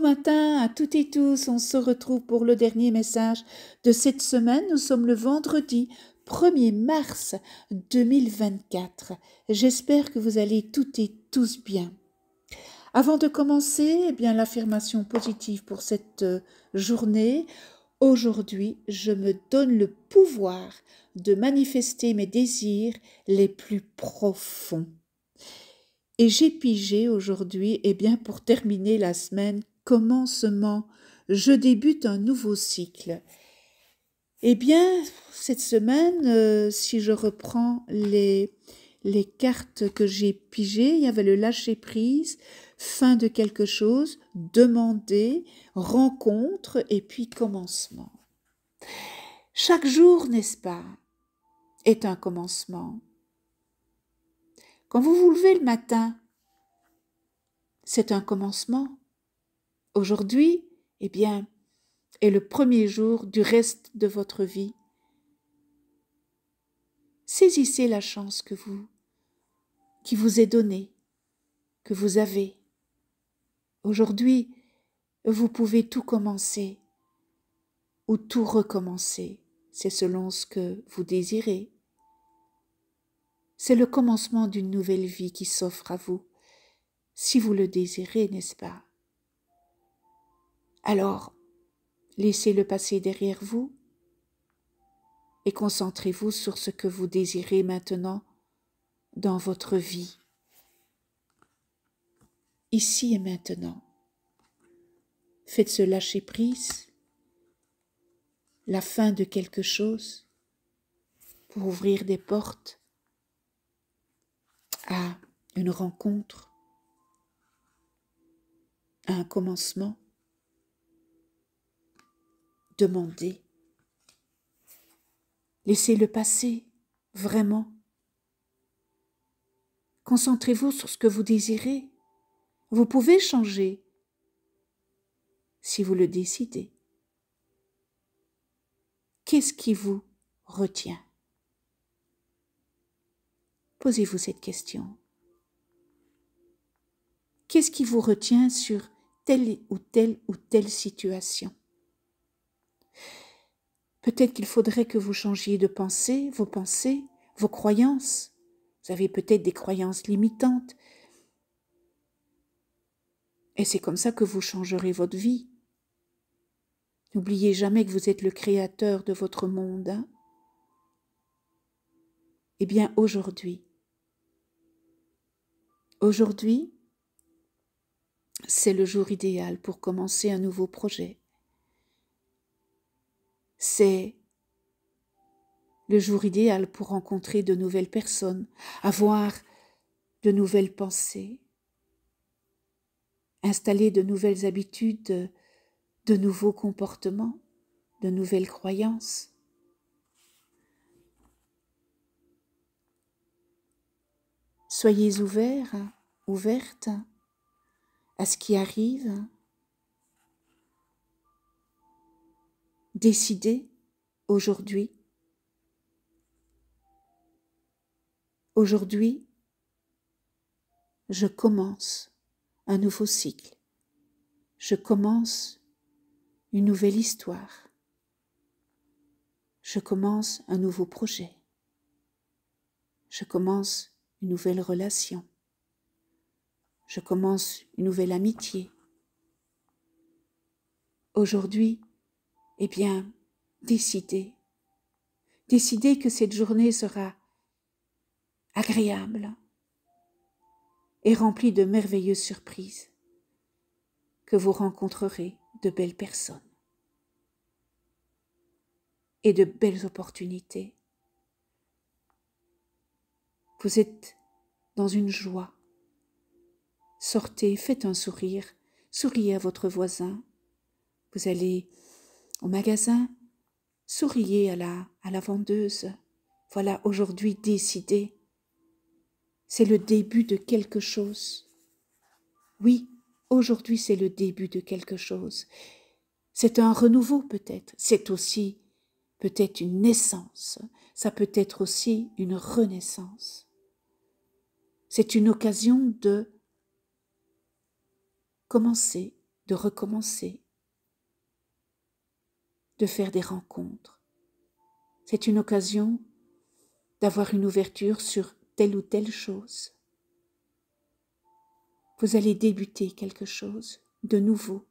matin à toutes et tous, on se retrouve pour le dernier message de cette semaine. Nous sommes le vendredi 1er mars 2024. J'espère que vous allez toutes et tous bien. Avant de commencer, eh bien l'affirmation positive pour cette euh, journée. Aujourd'hui, je me donne le pouvoir de manifester mes désirs les plus profonds. Et j'ai pigé aujourd'hui, eh bien pour terminer la semaine, commencement. Je débute un nouveau cycle. Eh bien, cette semaine, euh, si je reprends les, les cartes que j'ai pigées, il y avait le lâcher prise, fin de quelque chose, demander, rencontre et puis commencement. Chaque jour, n'est-ce pas, est un commencement. Quand vous vous levez le matin, c'est un commencement. Aujourd'hui, eh bien, est le premier jour du reste de votre vie. Saisissez la chance que vous, qui vous est donnée, que vous avez. Aujourd'hui, vous pouvez tout commencer ou tout recommencer, c'est selon ce que vous désirez. C'est le commencement d'une nouvelle vie qui s'offre à vous, si vous le désirez, n'est-ce pas alors, laissez-le passé derrière vous et concentrez-vous sur ce que vous désirez maintenant dans votre vie, ici et maintenant. Faites ce lâcher prise, la fin de quelque chose, pour ouvrir des portes à une rencontre, à un commencement. Demandez, Laissez-le passer, vraiment. Concentrez-vous sur ce que vous désirez. Vous pouvez changer si vous le décidez. Qu'est-ce qui vous retient Posez-vous cette question. Qu'est-ce qui vous retient sur telle ou telle ou telle situation Peut-être qu'il faudrait que vous changiez de pensée, vos pensées, vos croyances. Vous avez peut-être des croyances limitantes. Et c'est comme ça que vous changerez votre vie. N'oubliez jamais que vous êtes le créateur de votre monde. Hein. eh bien, aujourd'hui, aujourd'hui, c'est le jour idéal pour commencer un nouveau projet. C'est le jour idéal pour rencontrer de nouvelles personnes, avoir de nouvelles pensées, installer de nouvelles habitudes, de nouveaux comportements, de nouvelles croyances. Soyez ouverts, ouvertes à ce qui arrive, décider aujourd'hui Aujourd'hui, je commence un nouveau cycle. Je commence une nouvelle histoire. Je commence un nouveau projet. Je commence une nouvelle relation. Je commence une nouvelle amitié. Aujourd'hui, eh bien, décidez. Décidez que cette journée sera agréable et remplie de merveilleuses surprises, que vous rencontrerez de belles personnes et de belles opportunités. Vous êtes dans une joie. Sortez, faites un sourire, souriez à votre voisin. Vous allez au magasin, souriez à la, à la vendeuse. Voilà aujourd'hui décidé. C'est le début de quelque chose. Oui, aujourd'hui c'est le début de quelque chose. C'est un renouveau peut-être. C'est aussi peut-être une naissance. Ça peut être aussi une renaissance. C'est une occasion de commencer, de recommencer, de faire des rencontres. C'est une occasion d'avoir une ouverture sur telle ou telle chose. Vous allez débuter quelque chose de nouveau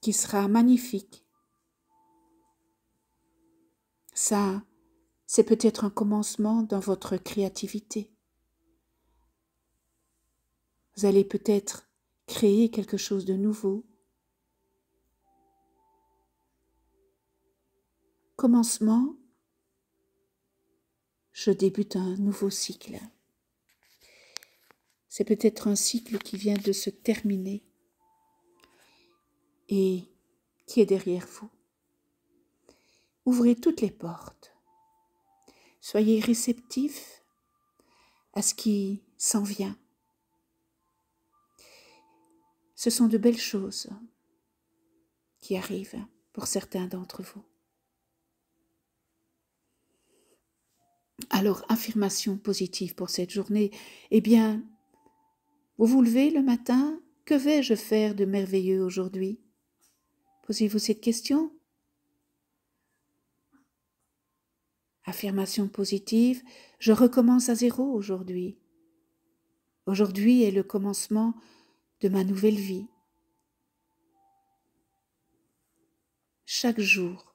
qui sera magnifique. Ça, c'est peut-être un commencement dans votre créativité. Vous allez peut-être créer quelque chose de nouveau commencement, je débute un nouveau cycle. C'est peut-être un cycle qui vient de se terminer et qui est derrière vous. Ouvrez toutes les portes. Soyez réceptifs à ce qui s'en vient. Ce sont de belles choses qui arrivent pour certains d'entre vous. Alors, affirmation positive pour cette journée. Eh bien, vous vous levez le matin, que vais-je faire de merveilleux aujourd'hui Posez-vous cette question. Affirmation positive, je recommence à zéro aujourd'hui. Aujourd'hui est le commencement de ma nouvelle vie. Chaque jour,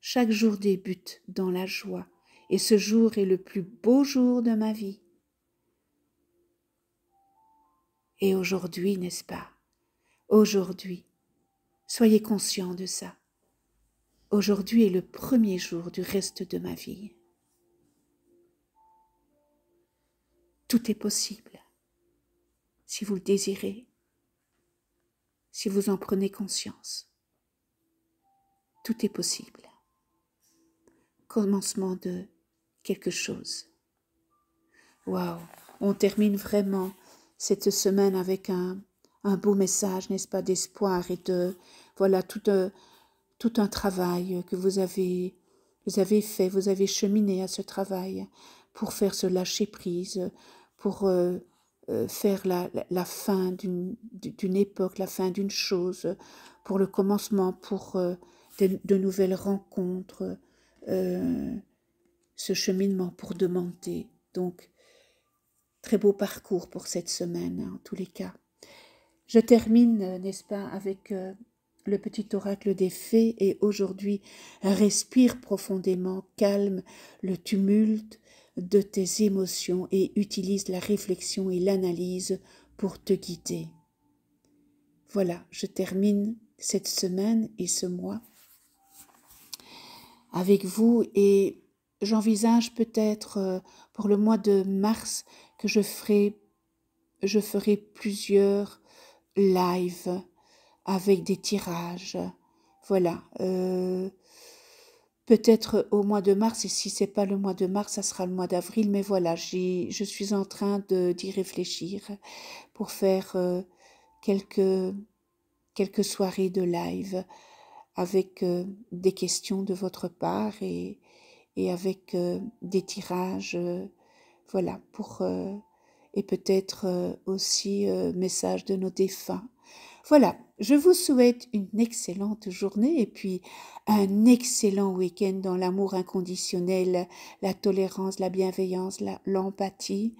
chaque jour débute dans la joie et ce jour est le plus beau jour de ma vie. Et aujourd'hui, n'est-ce pas Aujourd'hui, soyez conscient de ça. Aujourd'hui est le premier jour du reste de ma vie. Tout est possible, si vous le désirez, si vous en prenez conscience. Tout est possible. Commencement de quelque chose. Waouh, on termine vraiment cette semaine avec un, beau message, n'est-ce pas, d'espoir et de, voilà, tout un, tout un travail que vous avez, vous avez fait, vous avez cheminé à ce travail pour faire ce lâcher-prise, pour euh, euh, faire la, fin d'une époque, la fin d'une chose, pour le commencement, pour euh, de, nouvelles rencontres. Euh, ce cheminement pour demander. Donc, très beau parcours pour cette semaine, hein, en tous les cas. Je termine, euh, n'est-ce pas, avec euh, le petit oracle des fées et aujourd'hui, respire profondément, calme le tumulte de tes émotions et utilise la réflexion et l'analyse pour te guider. Voilà, je termine cette semaine et ce mois avec vous et j'envisage peut-être euh, pour le mois de mars que je ferai, plusieurs lives avec des tirages. Voilà. Euh, peut-être au mois de mars, et si c'est pas le mois de mars, ça sera le mois d'avril, mais voilà, je suis en train d'y réfléchir pour faire euh, quelques, quelques soirées de live avec des questions de votre part et, et avec euh, des tirages, euh, voilà, pour euh, et peut-être aussi message de nos défunts. Voilà, je vous souhaite une excellente journée et puis un excellent week-end dans l'amour inconditionnel, la tolérance, la bienveillance, l'empathie.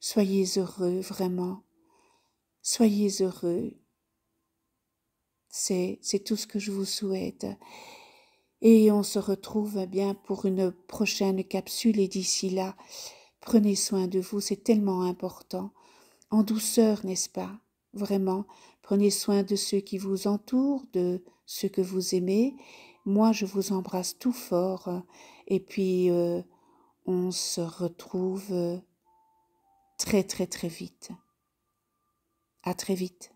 Soyez heureux, vraiment. Soyez heureux. C'est tout ce que je vous souhaite. Et on se retrouve eh bien pour une prochaine capsule et d'ici là, prenez soin de vous, c'est tellement important. En douceur, n'est-ce pas Vraiment, prenez soin de ceux qui vous entourent, de ceux que vous aimez. Moi, je vous embrasse tout fort et puis euh, on se retrouve euh, très très très vite. À très vite.